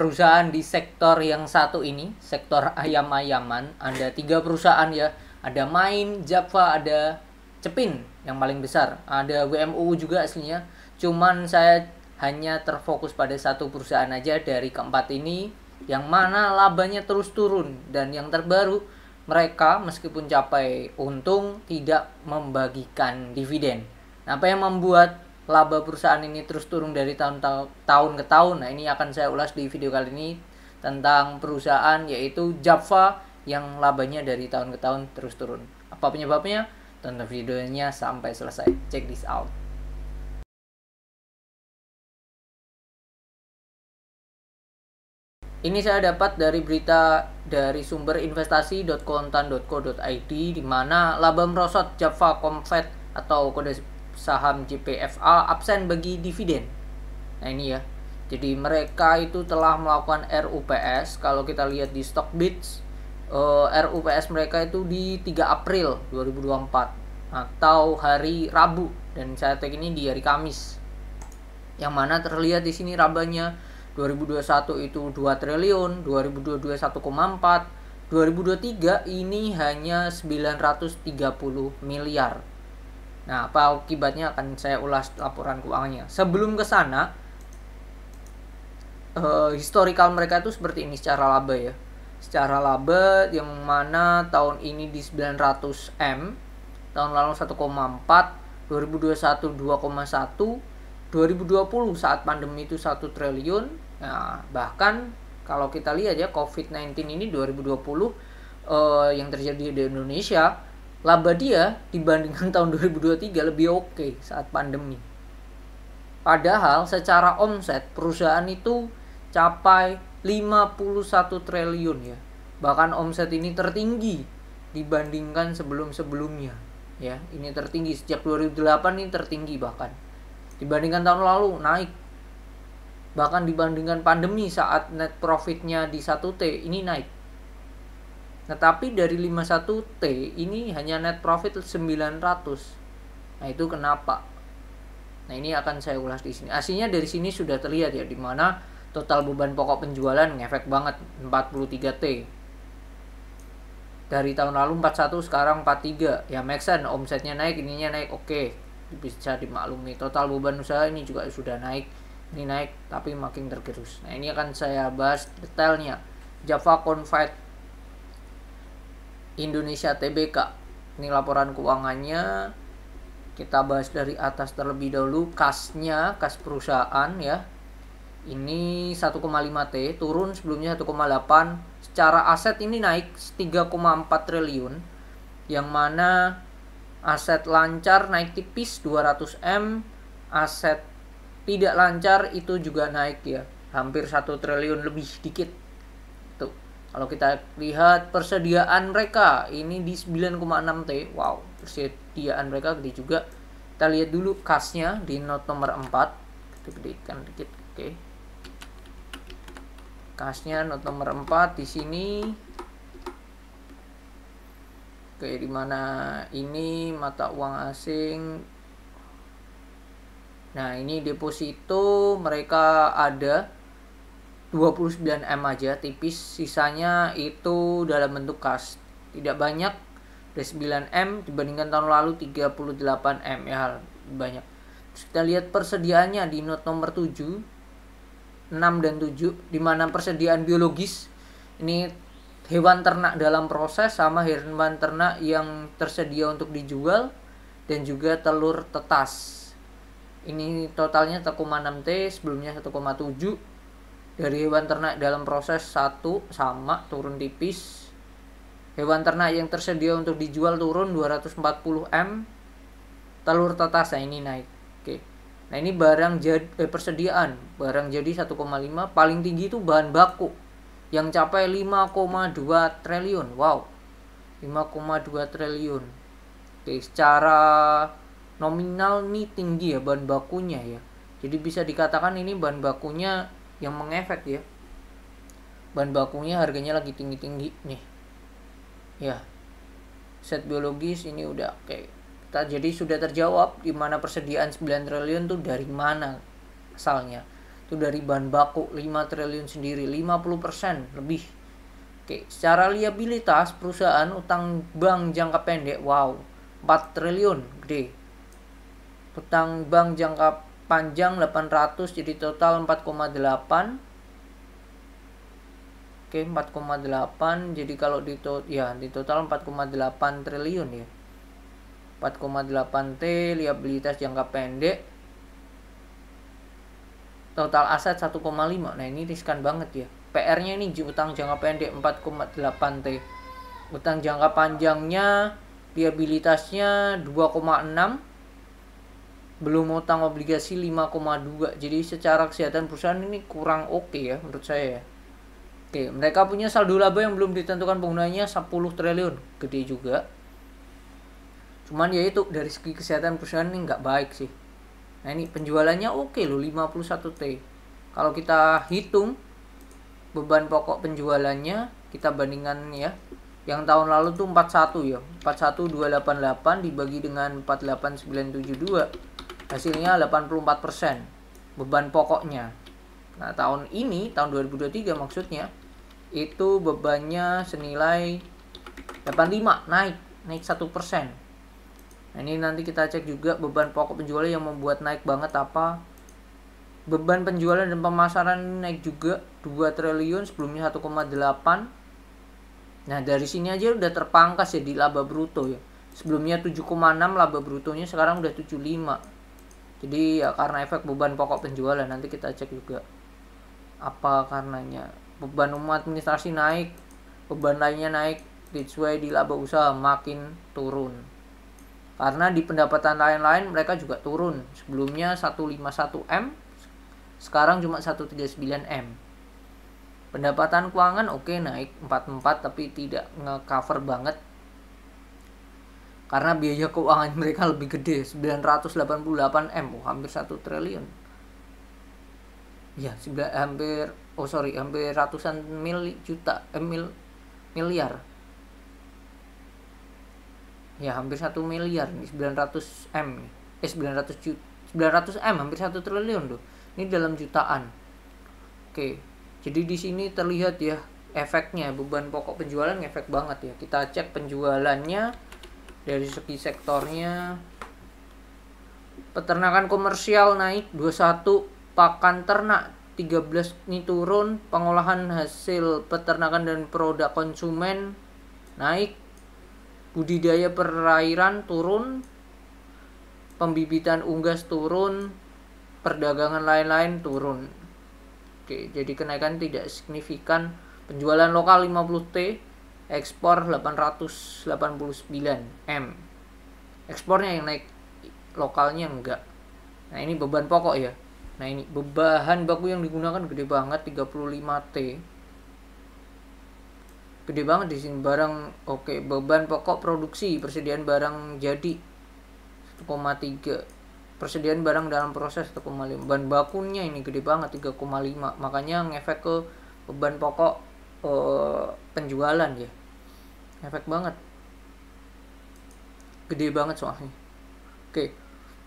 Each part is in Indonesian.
perusahaan di sektor yang satu ini, sektor ayam-ayaman, ada tiga perusahaan ya. Ada Main, Java, ada Cepin yang paling besar. Ada WMU juga aslinya. Cuman saya hanya terfokus pada satu perusahaan aja dari keempat ini yang mana labanya terus turun dan yang terbaru mereka meskipun capai untung tidak membagikan dividen. Nah, apa yang membuat laba perusahaan ini terus turun dari tahun, tahun ke tahun. Nah, ini akan saya ulas di video kali ini tentang perusahaan yaitu Java yang labanya dari tahun ke tahun terus turun. Apa penyebabnya? Tonton videonya sampai selesai. Check this out. Ini saya dapat dari berita dari sumber investasi.kontan.co.id di mana laba merosot Java Comfed atau kode saham JPFA absen bagi dividen. Nah ini ya. Jadi mereka itu telah melakukan RUPS. Kalau kita lihat di Stockbits, uh, eh, RUPS mereka itu di 3 April 2024 atau hari Rabu dan saya tag ini di hari Kamis. Yang mana terlihat di sini rabanya 2021 itu 2 triliun, 2022 1,4, 2023 ini hanya 930 miliar. Nah, apa akibatnya akan saya ulas laporan keuangannya. Sebelum ke sana, uh, historical mereka itu seperti ini secara laba ya. Secara laba yang mana tahun ini di 900 M, tahun lalu 1,4, 2021 2,1, 2020 saat pandemi itu 1 triliun. Nah, bahkan kalau kita lihat ya COVID-19 ini 2020 uh, eh, yang terjadi di Indonesia laba dia dibandingkan tahun 2023 lebih oke okay saat pandemi. Padahal secara omset perusahaan itu capai 51 triliun ya. Bahkan omset ini tertinggi dibandingkan sebelum-sebelumnya ya. Ini tertinggi sejak 2008 ini tertinggi bahkan dibandingkan tahun lalu naik. Bahkan dibandingkan pandemi saat net profitnya di 1T ini naik tetapi nah, dari 51T ini hanya net profit 900. Nah, itu kenapa? Nah, ini akan saya ulas di sini. Aslinya dari sini sudah terlihat ya di mana total beban pokok penjualan ngefek banget 43T. Dari tahun lalu 41 sekarang 43. Ya Maxan omsetnya naik, ininya naik. Oke, bisa dimaklumi. Total beban usaha ini juga sudah naik. Ini naik tapi makin tergerus. Nah, ini akan saya bahas detailnya. Java Confide Indonesia TBK. Ini laporan keuangannya. Kita bahas dari atas terlebih dahulu kasnya, kas perusahaan ya. Ini 1,5 T, turun sebelumnya 1,8. Secara aset ini naik 3,4 triliun. Yang mana aset lancar naik tipis 200 M, aset tidak lancar itu juga naik ya. Hampir 1 triliun lebih sedikit. Kalau kita lihat persediaan mereka ini di 9,6 T. Wow, persediaan mereka gede juga. Kita lihat dulu kasnya di note nomor 4. Kita gedekan dikit. Oke. Okay. Kasnya note nomor 4 di sini. Oke, okay, di mana ini mata uang asing. Nah, ini deposito mereka ada 29M aja tipis sisanya itu dalam bentuk kas tidak banyak dari 9M dibandingkan tahun lalu 38M ya banyak Terus kita lihat persediaannya di note nomor 7 6 dan 7 di mana persediaan biologis ini hewan ternak dalam proses sama hewan ternak yang tersedia untuk dijual dan juga telur tetas ini totalnya 1,6 T sebelumnya 1,7 dari hewan ternak dalam proses satu sama turun tipis hewan ternak yang tersedia untuk dijual turun 240 m telur tetas ini naik oke nah ini barang jadi eh, persediaan barang jadi 1,5 paling tinggi itu bahan baku yang capai 5,2 triliun wow 5,2 triliun oke secara nominal nih tinggi ya bahan bakunya ya jadi bisa dikatakan ini bahan bakunya yang mengefek ya bahan bakunya harganya lagi tinggi-tinggi nih ya set biologis ini udah oke okay. jadi sudah terjawab di mana persediaan 9 triliun tuh dari mana asalnya itu dari bahan baku 5 triliun sendiri 50% lebih Oke, secara liabilitas perusahaan utang bank jangka pendek wow 4 triliun gede utang bank jangka panjang 800 jadi total 4,8 Oke, 4,8. Jadi kalau di to ya di total 4,8 triliun ya. 4,8 T liabilitas jangka pendek. Total aset 1,5. Nah, ini riskan banget ya. PR-nya ini utang jangka pendek 4,8 T. Utang jangka panjangnya liabilitasnya 2,6 belum utang obligasi 5,2 jadi secara kesehatan perusahaan ini kurang oke okay ya menurut saya ya. oke mereka punya saldo laba yang belum ditentukan penggunanya 10 triliun gede juga cuman ya itu dari segi kesehatan perusahaan ini nggak baik sih nah ini penjualannya oke okay loh 51 T kalau kita hitung beban pokok penjualannya kita bandingkan ya yang tahun lalu tuh 41 ya 41288 dibagi dengan 48972 hasilnya 84% beban pokoknya. Nah, tahun ini, tahun 2023 maksudnya, itu bebannya senilai 85, naik, naik 1%. Nah, ini nanti kita cek juga beban pokok penjualan yang membuat naik banget apa. Beban penjualan dan pemasaran naik juga 2 triliun sebelumnya 1,8. Nah, dari sini aja udah terpangkas ya di laba bruto ya. Sebelumnya 7,6 laba brutonya sekarang udah 75 jadi ya karena efek beban pokok penjualan nanti kita cek juga apa karenanya beban umat administrasi naik beban lainnya naik sesuai di laba usaha makin turun karena di pendapatan lain-lain mereka juga turun sebelumnya 151M sekarang cuma 139M pendapatan keuangan oke okay, naik 44 tapi tidak ngecover banget karena biaya keuangan mereka lebih gede 988 M oh, hampir satu triliun ya sudah hampir oh sorry hampir ratusan mil juta eh, mil, miliar ya hampir satu miliar nih 900 M eh 900 juta 900 M hampir satu triliun tuh ini dalam jutaan oke jadi di sini terlihat ya efeknya beban pokok penjualan efek banget ya kita cek penjualannya dari segi sektornya peternakan komersial naik 21 pakan ternak 13 ini turun pengolahan hasil peternakan dan produk konsumen naik budidaya perairan turun pembibitan unggas turun perdagangan lain-lain turun oke jadi kenaikan tidak signifikan penjualan lokal 50T ekspor 889 M ekspornya yang naik lokalnya enggak nah ini beban pokok ya nah ini bahan baku yang digunakan gede banget 35T gede banget di sini barang oke okay, beban pokok produksi persediaan barang jadi 1,3 persediaan barang dalam proses 1,5 bahan bakunya ini gede banget 3,5 makanya ngefek ke beban pokok eh, penjualan ya efek banget gede banget soalnya oke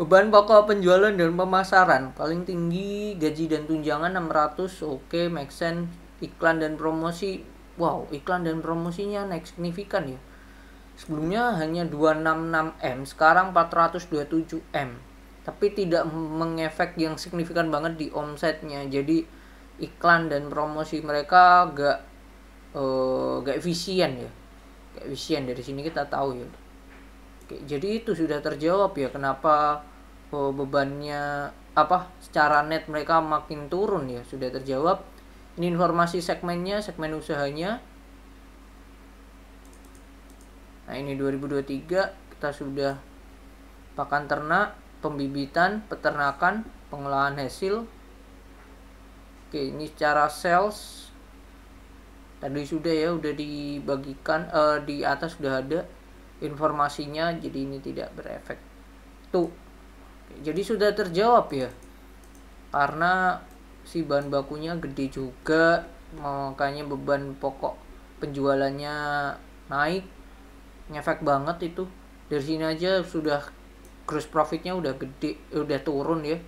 beban pokok penjualan dan pemasaran paling tinggi gaji dan tunjangan 600 oke make sense iklan dan promosi wow iklan dan promosinya naik signifikan ya sebelumnya hanya 266M sekarang 427M tapi tidak mengefek yang signifikan banget di omsetnya jadi iklan dan promosi mereka gak uh, gak efisien ya efisien dari sini kita tahu ya Oke, jadi itu sudah terjawab ya kenapa oh, bebannya apa secara net mereka makin turun ya sudah terjawab ini informasi segmennya segmen usahanya nah ini 2023 kita sudah pakan ternak pembibitan peternakan pengolahan hasil oke ini cara sales tadi sudah ya udah dibagikan uh, di atas sudah ada informasinya jadi ini tidak berefek tuh jadi sudah terjawab ya karena si bahan bakunya gede juga makanya beban pokok penjualannya naik ngefek banget itu dari sini aja sudah gross profitnya udah gede udah turun ya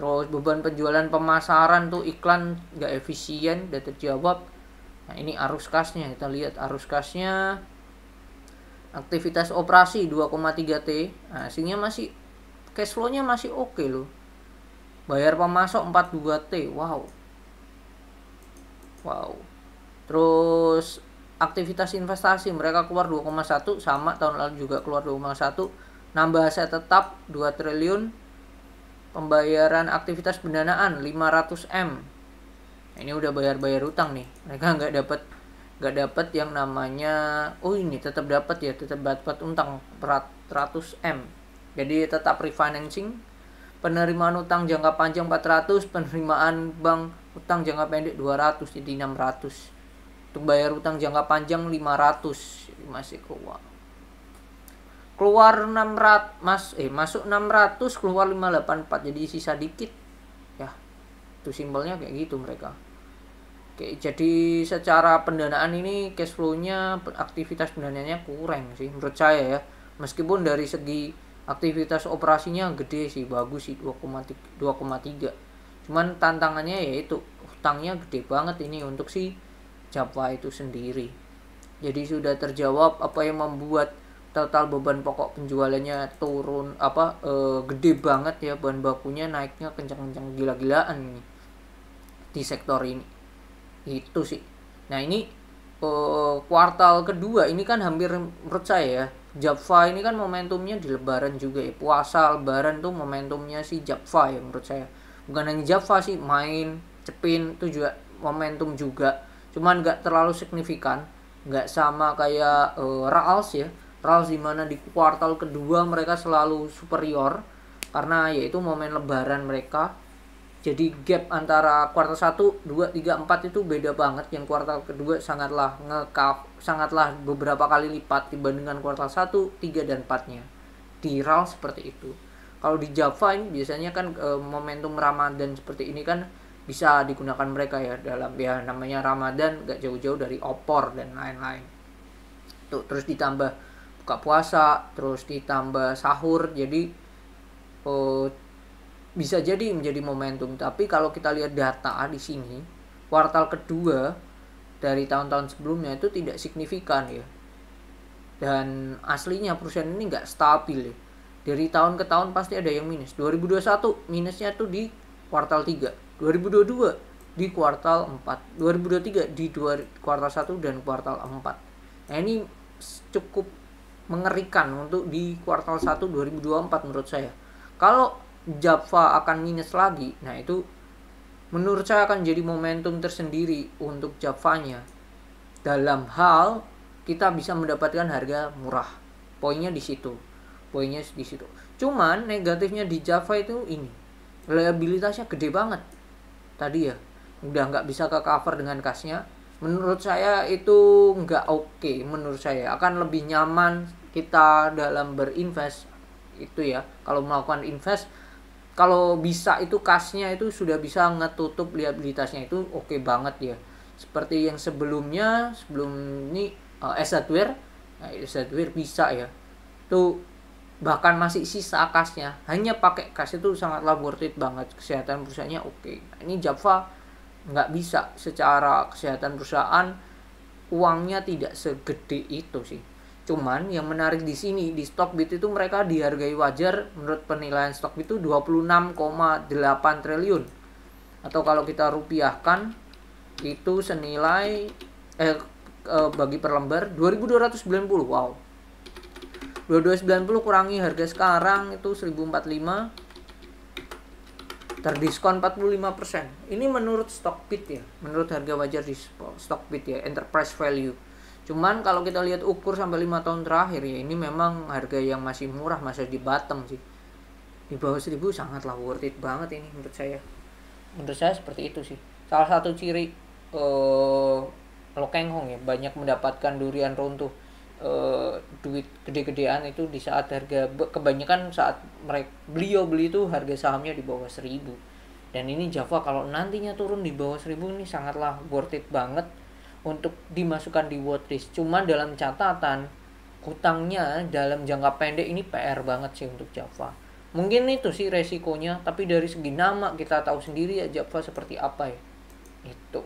terus beban penjualan pemasaran tuh iklan gak efisien udah terjawab nah ini arus kasnya kita lihat arus kasnya aktivitas operasi 2,3 T nah, hasilnya masih cash flow-nya masih oke okay loh bayar pemasok 42 T wow wow terus aktivitas investasi mereka keluar 2,1 sama tahun lalu juga keluar 2,1 nambah aset tetap 2 triliun pembayaran aktivitas pendanaan 500M. ini udah bayar-bayar utang nih. Mereka nggak dapat nggak dapat yang namanya oh ini tetap dapat ya, tetap dapat utang 100 m Jadi tetap refinancing penerimaan utang jangka panjang 400, penerimaan bank utang jangka pendek 200 jadi 600. Untuk bayar utang jangka panjang 500 masih keuang keluar 600 mas eh masuk 600 keluar 584 jadi sisa dikit ya itu simbolnya kayak gitu mereka Oke, jadi secara pendanaan ini cash flow-nya aktivitas pendanaannya kurang sih menurut saya ya meskipun dari segi aktivitas operasinya gede sih bagus sih 2,3 cuman tantangannya yaitu hutangnya gede banget ini untuk si Java itu sendiri jadi sudah terjawab apa yang membuat total beban pokok penjualannya turun apa e, gede banget ya bahan bakunya naiknya kencang-kencang gila-gilaan nih di sektor ini itu sih nah ini e, kuartal kedua ini kan hampir menurut saya ya Japfa ini kan momentumnya di Lebaran juga ya puasa Lebaran tuh momentumnya si Japfa ya menurut saya bukan hanya Japfa sih main cepin itu juga momentum juga cuman nggak terlalu signifikan nggak sama kayak e, Raals ya Rals di mana di kuartal kedua mereka selalu superior karena yaitu momen lebaran mereka. Jadi gap antara kuartal 1, 2, 3, 4 itu beda banget. Yang kuartal kedua sangatlah ngekap sangatlah beberapa kali lipat dibandingkan kuartal 1, 3 dan 4-nya. Di Rals seperti itu. Kalau di Java ini biasanya kan e, momentum Ramadan seperti ini kan bisa digunakan mereka ya dalam ya namanya Ramadan gak jauh-jauh dari opor dan lain-lain. Tuh terus ditambah buka puasa terus ditambah sahur jadi uh, bisa jadi menjadi momentum tapi kalau kita lihat data di sini kuartal kedua dari tahun-tahun sebelumnya itu tidak signifikan ya dan aslinya perusahaan ini nggak stabil ya dari tahun ke tahun pasti ada yang minus 2021 minusnya tuh di kuartal 3 2022 di kuartal 4 2023 di dua, kuartal 1 dan kuartal 4 nah ini cukup mengerikan untuk di kuartal 1 2024 menurut saya. Kalau Java akan minus lagi, nah itu menurut saya akan jadi momentum tersendiri untuk Javanya. Dalam hal kita bisa mendapatkan harga murah. Poinnya di situ. Poinnya di situ. Cuman negatifnya di Java itu ini. Reliabilitasnya gede banget. Tadi ya, udah nggak bisa ke cover dengan kasnya menurut saya itu nggak oke okay, menurut saya akan lebih nyaman kita dalam berinvest itu ya kalau melakukan invest kalau bisa itu kasnya itu sudah bisa ngetutup liabilitasnya itu oke okay banget ya seperti yang sebelumnya sebelum ini uh, eh, assetware nah, bisa ya tuh bahkan masih sisa kasnya hanya pakai kas itu sangatlah worth it banget kesehatan perusahaannya oke okay. nah, ini Java nggak bisa secara kesehatan perusahaan uangnya tidak segede itu sih Cuman yang menarik di sini di Stockbit itu mereka dihargai wajar menurut penilaian Stockbit itu 26,8 triliun. Atau kalau kita rupiahkan itu senilai eh, bagi per lembar 2290. Wow. 2290 kurangi harga sekarang itu 1045 terdiskon 45%. Ini menurut Stockbit ya, menurut harga wajar di Stockbit ya, enterprise value. Cuman kalau kita lihat ukur sampai 5 tahun terakhir ya ini memang harga yang masih murah masih di bottom sih. Di bawah seribu sangatlah worth it banget ini menurut saya. Menurut saya seperti itu sih. Salah satu ciri uh, Hong ya banyak mendapatkan durian runtuh uh, duit gede-gedean itu di saat harga kebanyakan saat mereka beliau beli itu harga sahamnya di bawah 1000. dan ini Java kalau nantinya turun di bawah 1000 ini sangatlah worth it banget untuk dimasukkan di watch list. Cuman dalam catatan hutangnya dalam jangka pendek ini PR banget sih untuk Java. Mungkin itu sih resikonya, tapi dari segi nama kita tahu sendiri ya Java seperti apa ya. Itu.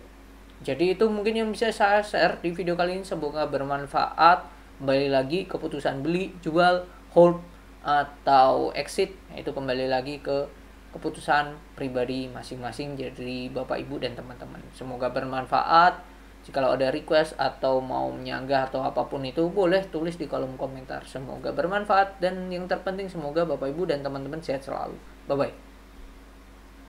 Jadi itu mungkin yang bisa saya share di video kali ini semoga bermanfaat. Kembali lagi keputusan beli, jual, hold atau exit itu kembali lagi ke keputusan pribadi masing-masing jadi Bapak Ibu dan teman-teman. Semoga bermanfaat. Jika ada request atau mau menyanggah atau apapun itu boleh tulis di kolom komentar. Semoga bermanfaat dan yang terpenting semoga Bapak Ibu dan teman-teman sehat selalu. Bye bye.